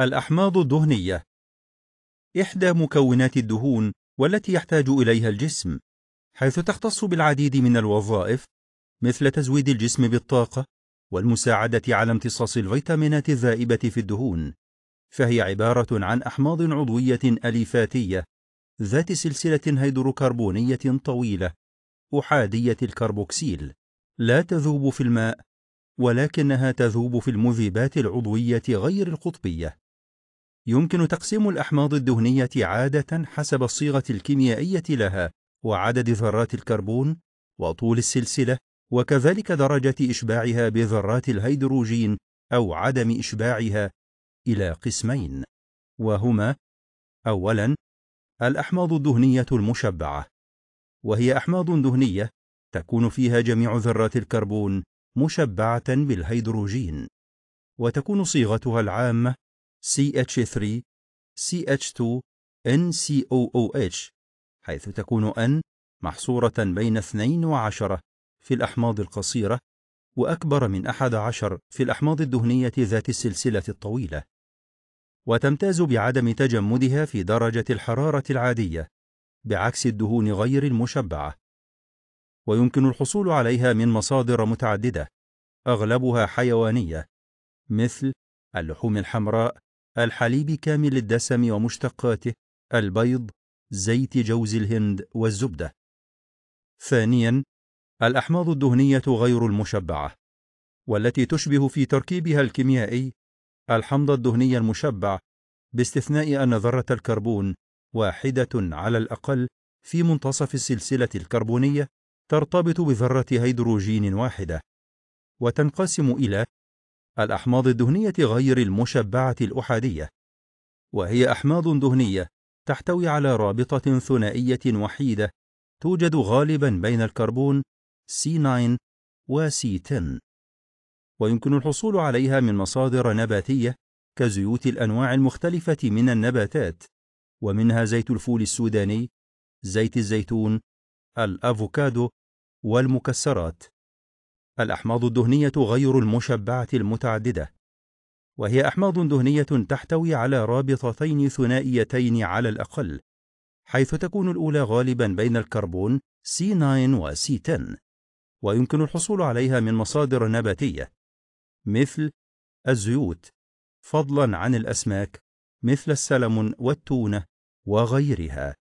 الأحماض الدهنية إحدى مكونات الدهون والتي يحتاج إليها الجسم حيث تختص بالعديد من الوظائف مثل تزويد الجسم بالطاقة والمساعدة على امتصاص الفيتامينات الذائبة في الدهون فهي عبارة عن أحماض عضوية أليفاتية ذات سلسلة هيدروكربونية طويلة أحادية الكربوكسيل لا تذوب في الماء ولكنها تذوب في المذيبات العضوية غير القطبية يمكن تقسيم الأحماض الدهنية عادة حسب الصيغة الكيميائية لها وعدد ذرات الكربون وطول السلسلة وكذلك درجة إشباعها بذرات الهيدروجين أو عدم إشباعها إلى قسمين وهما أولاً الأحماض الدهنية المشبعة وهي أحماض دهنية تكون فيها جميع ذرات الكربون مشبعة بالهيدروجين وتكون صيغتها العامة CH3 CH2 NCOOH حيث تكون N محصورة بين 2 و10 في الأحماض القصيرة وأكبر من أحد عشر في الأحماض الدهنية ذات السلسلة الطويلة وتمتاز بعدم تجمدها في درجة الحرارة العادية بعكس الدهون غير المشبعة ويمكن الحصول عليها من مصادر متعددة أغلبها حيوانية مثل اللحوم الحمراء الحليب كامل الدسم ومشتقاته البيض زيت جوز الهند والزبدة ثانيا الأحماض الدهنية غير المشبعة والتي تشبه في تركيبها الكيميائي الحمض الدهني المشبع باستثناء أن ذرة الكربون واحدة على الأقل في منتصف السلسلة الكربونية ترتبط بذرة هيدروجين واحدة وتنقسم إلى الأحماض الدهنية غير المشبعة الأحادية وهي أحماض دهنية تحتوي على رابطة ثنائية وحيدة توجد غالبا بين الكربون C9 و C10 ويمكن الحصول عليها من مصادر نباتية كزيوت الأنواع المختلفة من النباتات ومنها زيت الفول السوداني زيت الزيتون الأفوكادو والمكسرات الأحماض الدهنية غير المشبعة المتعددة وهي أحماض دهنية تحتوي على رابطتين ثنائيتين على الأقل حيث تكون الأولى غالبا بين الكربون C9 و C10 ويمكن الحصول عليها من مصادر نباتية مثل الزيوت فضلا عن الأسماك مثل السلمون والتونة وغيرها